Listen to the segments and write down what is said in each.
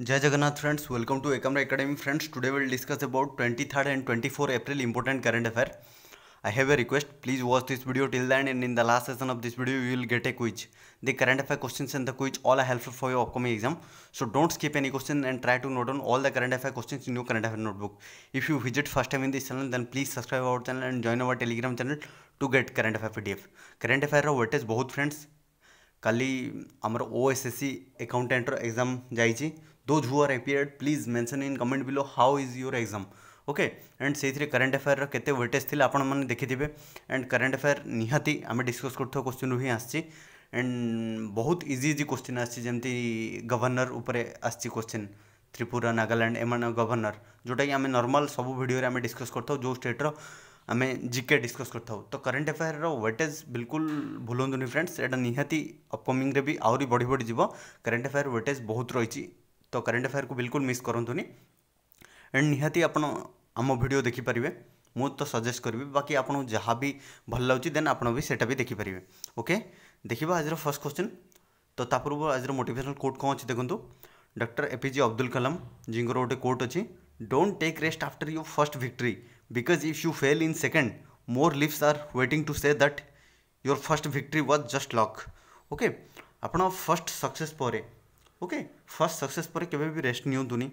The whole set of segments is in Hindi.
जय Jagannath friends welcome to Ekamra academy friends today will discuss about twenty third and twenty four April important current affair I have a request please watch this video till the end in the last session of this video you will get a quiz the current affair question and the quiz all are helpful for your upcoming exam so don't skip any question and try to note on all the current affair question in your current affair notebook if you visit first time in this channel then please subscribe our channel and join our Telegram channel to get current affair P D F current affair worth is बहुत फ्रेंड्स କାଲି ଆମର ଓ ଏସ୍ ଏସ୍ ସି ଏକାଉଣ୍ଟାଣ୍ଟର ଏକ୍ଜାମ୍ ଯାଇଛି those who are appeared please mention in comment below how is your exam okay and ସେଇଥିରେ କରେଣ୍ଟ ଆଫେୟାର୍ର କେତେ ୱେଟେଜ୍ ଥିଲା ଆପଣମାନେ ଦେଖିଥିବେ ଆଣ୍ଡ କରେଣ୍ଟ ଆଫେୟାର୍ ନିହାତି ଆମେ ଡିସ୍କସ୍ କରୁଥିବା କୋଶ୍ଚିନ୍ରୁ ହିଁ ଆସିଛି ଆଣ୍ଡ ବହୁତ ଇଜି ଇଜି କୋଶ୍ଚିନ୍ ଆସିଛି ଯେମିତି ଗଭର୍ଣ୍ଣର ଉପରେ ଆସିଛି କୋଶ୍ଚିନ୍ ତ୍ରିପୁରା ନାଗାଲାଣ୍ଡ ଏମାନେ ଗଭର୍ଣ୍ଣର ଯେଉଁଟାକି ଆମେ ନର୍ମାଲ୍ ସବୁ ଭିଡ଼ିଓରେ ଆମେ ଡିସ୍କସ୍ କରିଥାଉ ଯେଉଁ ଷ୍ଟେଟ୍ର आम जिके डिस्कस कर तो करेन्ट एफेयर व्वेटेज बिल्कुल भूलुनि फ्रेंड्स यहाँ निहती अपकमिंग रे भी आहरी बढ़ी बढ़ी जाट एफेयर व्वेटेज बहुत रही तो करेन्ट एफेयर को बिल्कुल मिस करूँ एंड निहाती आप आम भिड देखिपर मुझे तो सजेस्ट करी बाकी आपको जहाँ भी भल लगे देन आपन भी सेटा भी देखिपर ओके देखा आज फर्स्ट क्वेश्चन तो तापूर्व आज मोटेसनाल कोर्ट कौन अच्छी देखो डॉक्टर एपीजे अब्दुल कलाम जी गोटे कोर्ट अच्छी don't take rest after your first victory because if you fail in second more lips are waiting to say that your first victory was just luck okay ଆପଣ ଫାର୍ଷ୍ଟ ସକ୍ସେସ୍ ପରେ ଓକେ ଫାର୍ଷ୍ଟ ସକ୍ସେସ୍ ପରେ କେବେ ବି ରେଷ୍ଟ ନିଅନ୍ତୁନି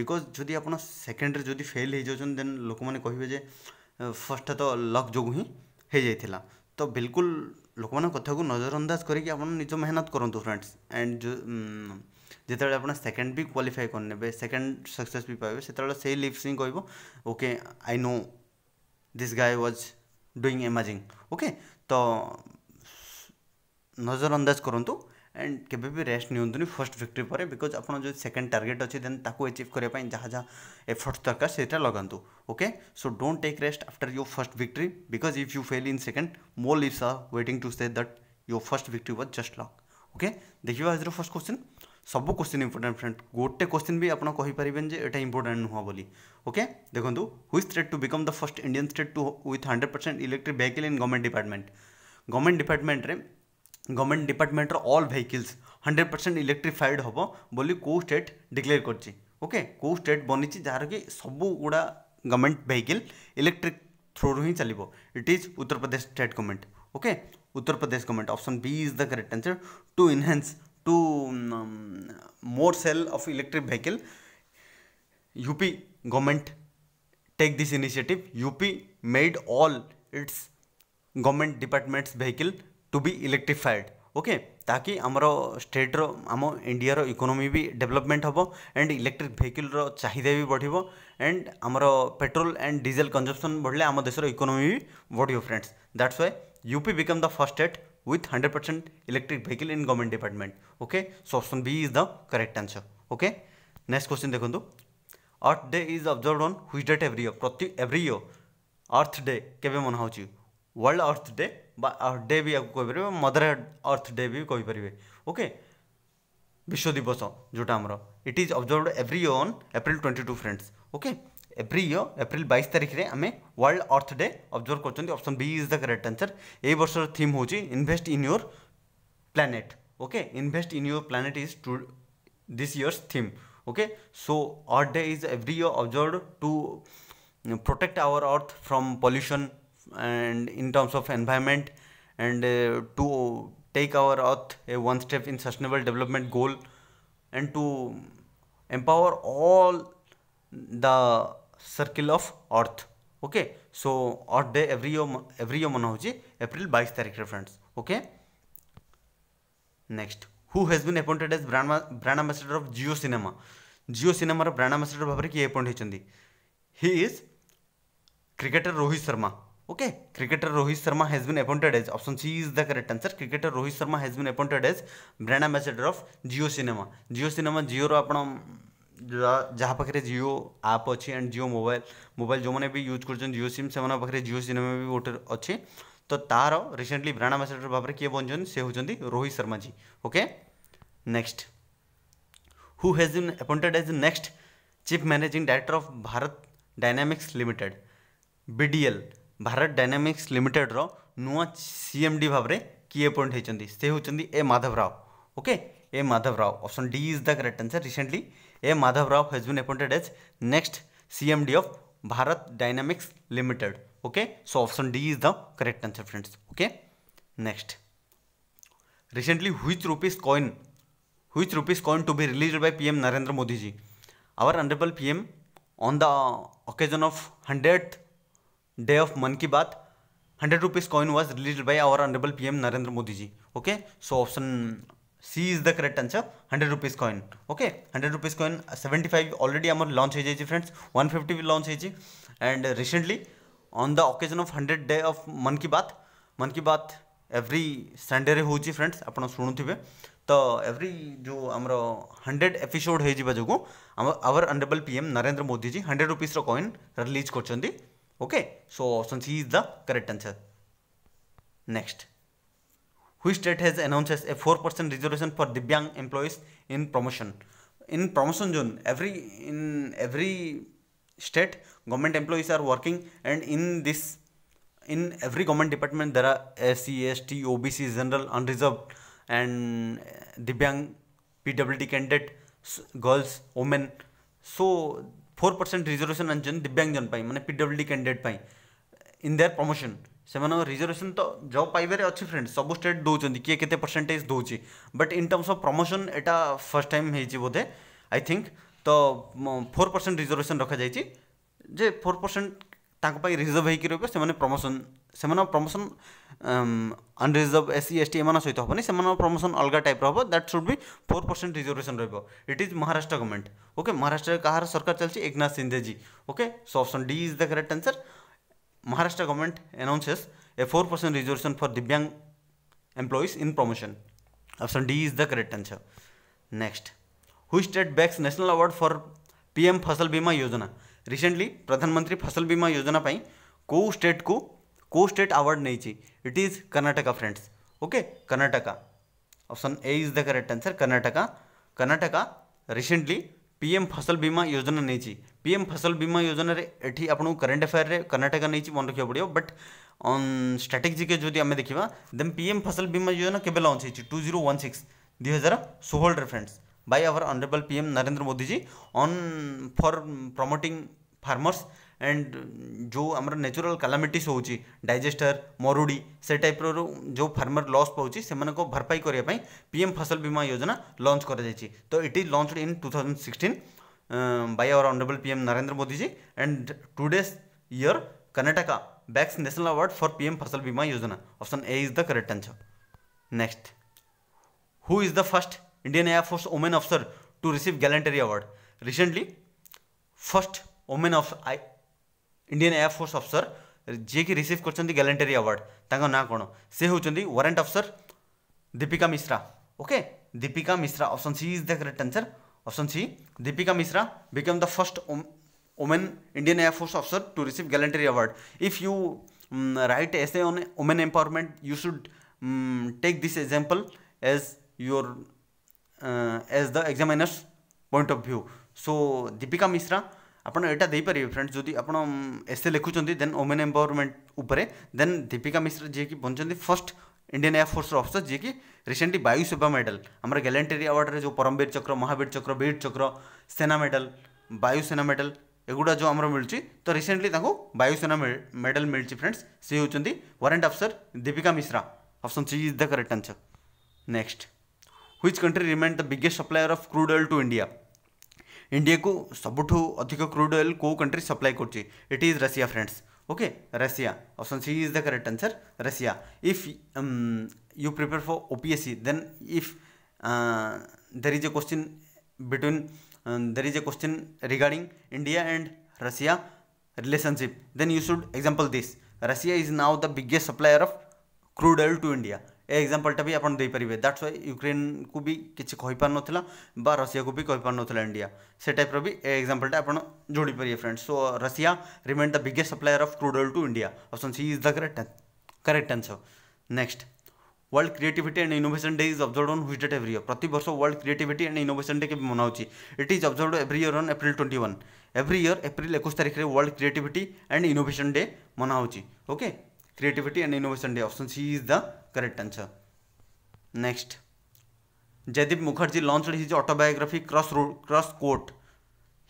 ବିକଜ୍ ଯଦି ଆପଣ ସେକେଣ୍ଡରେ ଯଦି ଫେଲ୍ ହେଇଯାଉଛନ୍ତି ଦେନ୍ ଲୋକମାନେ କହିବେ ଯେ ଫାର୍ଷ୍ଟଟା ତ ଲକ୍ ଯୋଗୁଁ ହିଁ ହେଇଯାଇଥିଲା ତ ବିଲକୁଲ ଲୋକମାନଙ୍କ କଥାକୁ ନଜରଅନ୍ଦାଜ କରିକି ଆପଣ ନିଜ ମେହନତ କରନ୍ତୁ ଫ୍ରେଣ୍ଡସ୍ ଆଣ୍ଡ ଯେତେବେଳେ ଆପଣ ସେକେଣ୍ଡ ବି କ୍ୱାଲିଫାଏ କରିନେବେ ସେକେଣ୍ଡ ସକ୍ସେସ୍ ବି ପାଇବେ ସେତେବେଳେ ସେଇ ଲିପ୍ସ ହିଁ କହିବ okay I know this guy was doing amazing okay ତ ନଜରଅନ୍ଦାଜ କରନ୍ତୁ ଆଣ୍ଡ କେବେ ବି ରେଷ୍ଟ ନିଅନ୍ତୁନି ଫାର୍ଷ୍ଟ ଭିକ୍ଟ୍ରି ପରେ ବିକଜ୍ ଆପଣ ଯେଉଁ ସେକେଣ୍ଡ ଟାର୍ଗେଟ୍ ଅଛି ଦେନ୍ ତାକୁ ଆଚିଭ୍ କରିବା ପାଇଁ ଯାହା ଯାହା ଏଫର୍ଟସ୍ ଦରକାର ସେଇଟା ଲଗାନ୍ତୁ okay so don't take rest after your first victory because if you fail in second more lives are waiting to say that your first victory was just luck okay ଦେଖିବା ଆଜିର ଫାର୍ଷ୍ଟ କ୍ୱେଶ୍ଚିନ୍ सब क्वेश्चन इंपोर्टेंट फ्रेंड गोटे क्वेश्चन भी आपड़ कहीपरेंगे यहाँ नुह बोली ओके देखो which state to become the first Indian state to with hundred percent electric vehicle in government department government department government डिपार्टमेंटर all vehicles hundred percent electrified हम बोली कौ स्टेट डिक्लेयर करके okay? कौ स्टेट बनी जार कि गुड़ा गवर्नमेंट वेहकिल इलेक्ट्रिक थ्रोर हिं चलो it is Uttar Pradesh state government okay Uttar Pradesh government option B is the correct answer to enhance to more sale of electric vehicle UP government take this initiative UP made all its government departments vehicle to be electrified okay ताकि आमर स्टेट्र आम इंडिया इकोनोमी भी डेवलपमेंट हे एंड इलेक्ट्रिक व्हीकल चाहिदा भी बढ़ एंड आमर पेट्रोल एंड डीजेल कंजप्शन बढ़े आम देशर इकोनोमी भी बढ़ friends that's why UP become the first state with hundred percent electric vehicle in government department okay so option B is the correct answer okay next question देखो earth day is observe on which date every year प्रति एवरी इयर अर्थ डे के मना world earth day earth day भी आपको कहीपर मदर अर्थ डे भी कहीपर ओके विश्व दिवस जोटा it is observe every year on April twenty two friends okay April April बैस तारीख में आम world earth day observe option B is the correct answer ये वर्ष थीम हो invest in your planet okay invest in your planet is to this year's theme okay so earth day is every year to protect our earth from pollution and in terms of environment and to take our earth a one step in sustainable development goal and to empower all the circle of earth okay so earth day every every year मना एप्रिल बैस तारीख friends okay next who has been appointed as brand ambassador of Jio Cinema Jio सिनेमार ब्रांड आम्बासेडर भाव किए अपॉइंट होती he is cricketer Rohit Sharma okay cricketer Rohit Sharma has been appointed as option C is the correct answer cricketer Rohit Sharma has been appointed as brand ambassador of Jio Cinema Jio Cinema जिओर आप जहाँ पाखे जिओ आप अच्छे एंड जिओ मोबाइल मोबाइल जो मैंने भी यूज कर जिओ सीम से पाखे जियो सिनेमा भी गोटे अच्छे तो तार रिसेंटली ब्रांड आंबासीडर भाव में किए बन से होती Rohit Sharma ji okay next who has been appointed as next chief managing director of Bharat Dynamics Limited BDL Bharat Dynamics Limited रूआ सी एम डी भाव में किए अपॉइंट होती से होती A Madhav Rao okay A Madhav Rao option D is the correct answer recently A Madhavrao has been appointed as next C M D of Bharat Dynamics Limited okay so option D is the correct answer friends okay next recently which rupees coin हुईच rupees coin to be release by PM Narendra Modi ji our honourable PM on the occasion of hundred day of Mann की बात hundred rupees coin was release by our honourable PM Narendra Modi ji okay so option C is the correct answer. 100 rupees coin. Okay, 100 rupees coin. 75 already amar launch hai ji friends. 150 will launch hai ji. And recently, on the occasion of 100 day of मन की बात, मन की बात एवरी संडे रे होची फ्रेंड्स आपण शुणुथिबे ତ ଏଭ୍ରି ଯେଉଁ ଆମର ହଣ୍ଡ୍ରେଡ଼ ଏପିସୋଡ଼ ହେଇଯିବା ଯୋଗୁଁ ଆମ our honourable P M Narendra Modiji hundred ରୁପିସ୍ର କଏନ୍ ରିଲିଜ୍ କରିଛନ୍ତି okay so option C is the correct answer next which state has announced a 4% reservation for Dibyang employees in promotion? In promotion zone, every in every state, government employees are working and in this in every government department there are SC, ST, OBC, general, unreserved and Dibyang, PWD candidate, girls, women. So 4% reservation and Divyang jan PWD candidate pai in their promotion. से रिजर्वेशन तो जब पाइबारे अच्छे फ्रेंड्स सब स्टेट दौरान किए के परसेंटेज दौर but in terms of promotion एटा फर्स्ट टाइम हो बोधे आई थिंक तो फोर परसेंट रिजर्वेशन रखा जाए जे फोर परसेंट रिजर्व होकर रोक से प्रमोशन से promotion unreserve S C S T M सहित हेनी से प्रमोशन अलग टाइप हम दैट सुड भी फोर परसेंट रिजर्वेशन रट is Maharashtra government okay Maharashtra कह सरकार चलती Eknath Shinde ji okay so option D is the correct answer Maharashtra government announces a 4% reservation for Divyang employees in promotion. Option D is the correct answer. Next, who state backs national award for PM Fasal Bima योजना रिसेंटली प्रधानमंत्री फसल बीमा योजना पाई को स्टेट को को स्टेट अवार्ड नहीं it is Karnataka friends okay Karnataka option A is the correct answer Karnataka Karnataka recently PM Fasal Bima योजना नहीं पीएम फसल बीमा योजन एटी आप करेन्ट अफेयर कर्नाटक कर्णाटक नहीं मन रखा पड़ो बट स्ट्राटेजिक जो आम देखा देन पीएम फसल बीमा योजना केवे लंच होती टू जीरो वन सिक्स दुई हजार षोहल friends by our honourable PM Narendra Modi ji on for promoting farmers and जो आम नेचुरल कलामिटीस हो डाइजेस्टर मरुड़ी से टाइप रो जो फार्मर लस पाँच से भरपाई करने पीएम फसल बीमा योजना लंच कर तो it is launch in two thousand sixteen by our honourable PM Narendra Modi ji and today's year Karnataka backs national award for PM Fasal Bima Yojana option A is the correct answer next who is the first Indian air force woman अफसर to receive gallantry award recently first woman of Indian air force अफसर की रिसीव कर गैलेंटरी अवार्ड ना कौन से वारंट अफसर Deepika Mishra okay Deepika Mishra option C is the correct answer option C Deepika Mishra become the first women Indian air force officer to receive gallantry award if you write essay on women empowerment you should take this example as your as the examiners point of view so Deepika Mishra ଆପଣ ଏଇଟା ଦେଇପାରିବେ ଫ୍ରେଣ୍ଡ ଯଦି ଆପଣ ଏସେ ଲେଖୁଛନ୍ତି ଦେନ୍ ଓମେନ୍ ଏମ୍ପାୱାରମେଣ୍ଟ ଉପରେ ଦେନ୍ ଦୀପିକା ମିଶ୍ର ଯିଏକି ବନିଛନ୍ତି ଫର୍ଷ୍ଟ ଇଣ୍ଡିଆନ୍ ଏୟାରଫୋର୍ସର ଅଫିସର ଯିଏକି ରିସେଣ୍ଟଲି ବାୟୁସେବା ମେଡ଼ାଲ ଆମର ଗ୍ୟାଲେଣ୍ଟେରୀ ଆୱାର୍ଡ଼ରେ ଯେଉଁ ପରମବୀର ଚକ୍ର ମହାବୀର ଚକ୍ର ବୀର ଚକ୍ର ସେନା ମେଡ଼ାଲ ବାୟୁସେନା ମେଡ଼ାଲ ଏଗୁଡ଼ା ଯେଉଁ ଆମର ମିଳୁଛି ତ ରିସେଣ୍ଟଲି ତାଙ୍କୁ ବାୟୁସେନା ମେଡ଼ାଲ ମିଳିଛି ଫ୍ରେଣ୍ଡସ୍ ସେ ହେଉଛନ୍ତି warrant officer Deepika Mishra option C is the correct answer next which country remained the biggest supplier of crude oil to India? India को सबुठ अधिक क्रूड अएल कौ कंट्री सप्लाय कर it is Russia friends okay Russia option C is the correct answer Russia if you prepare for OPSC then if there is a question between there is a question regarding India and Russia relationship then you should example this Russia is now the biggest supplier of crude oil to India a एक्जामपलटा भी आपड़ देपारे दैट्स वाई युक्रेन को भी किसी कहीपार ना रशिया को भी कहीपार ना इंडिया से टाइप रि एक्जामपलटा आप जोड़ी पारे friends so Russia remain the biggest supplier of crude oil to India option C is the correct correct answer next world creativity and innovation day is observe on which date every year प्रति वर्ष world creativity and innovation day के मनाऊँच it is observe every year on April twenty one every year April एक तारीख में world creativity and innovation day मनाऊँच okay creativity and innovation day option C is the correct answer next Jaideep Mukherjee launch his autobiography cross road cross court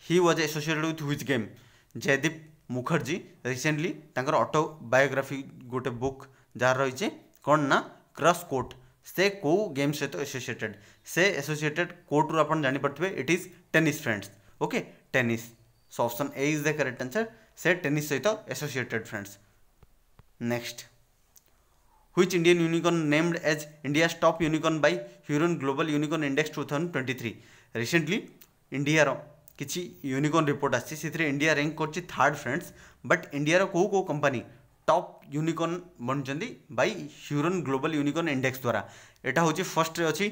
he was associated with which game Jaideep Mukherjee recently autobiography गोटे बुक जार रही कौन ना क्रॉस कोर्ट से कौ गेम सहित एसोसिएटेड से एसोसिएटेड कोर्ट रू आप जानपारे it is tennis friends okay tennis so option A is the correct answer से टेनिस सहित associated friends next which Indian unicorn named as India top unicorn by Hurun global unicorn index two thousand twenty three recently India किसी यूनिकॉन रिपोर्ट आती इंडिया रैंक कर थार्ड फ्रेंड्स बट इंडिया कौ कौ कंपानी टप यूनिकॉन बनुंच by Hurun global unicorn index द्वारा यहाँ हूँ फर्स्ट अच्छी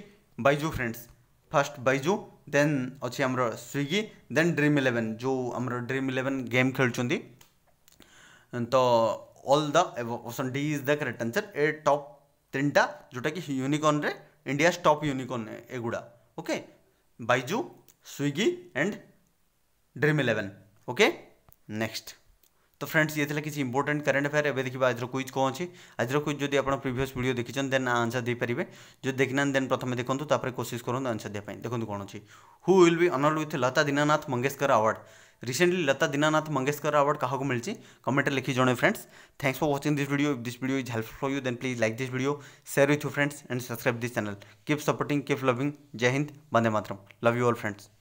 Baiju friends first Byju then अच्छी आम स्विगी देन ड्रीम इलेवेन जो आम ड्रीम इलेवेन गेम खेलुंट तो all the option D is the correct answer ଏ ଟପ୍ ତିନିଟା ଯେଉଁଟାକି ୟୁନିକର୍ଣ୍ଣରେ ଇଣ୍ଡିଆ ଟପ୍ ୟୁନିକର୍ଣ୍ଣ ଏଗୁଡ଼ା okay Byju Swiggy and Dream Eleven okay next ତ ଫ୍ରେଣ୍ଡସ୍ ଇଏ ଥିଲା କିଛି ଇମ୍ପୋର୍ଟାଣ୍ଟ କରେଣ୍ଟ ଆଫେୟାର ଏବେ ଦେଖିବା ଆଜିର କୁଇଜ୍ କ'ଣ ଅଛି ଆଜିର କୁଇଜ୍ ଯଦି ଆପଣ ପ୍ରିଭିୟସ୍ ଭିଡ଼ିଓ ଦେଖିଛନ୍ତି ଦେନ୍ ଆନ୍ସର ଦେଇପାରିବେ ଯଦି ଦେଖିନାହାନ୍ତି ଦେନ୍ ପ୍ରଥମେ ଦେଖନ୍ତୁ ତାପରେ କୋସିସ୍ କରନ୍ତୁ ଆନ୍ସର ଦେବା ପାଇଁ ଦେଖନ୍ତୁ କ'ଣ ଅଛି who will be honour with Lata Dinanath Mangeshkar award recently Lata Dinanath Mangeshkar award कहा मिली कमेंट लिखी जो friends thanks for watching this video if this video is helpful for you then please like this video share with you friends and subscribe this channel keep supporting keep loving जय हिंद बंदे मातरम लव यू ऑल फ्रेंड्स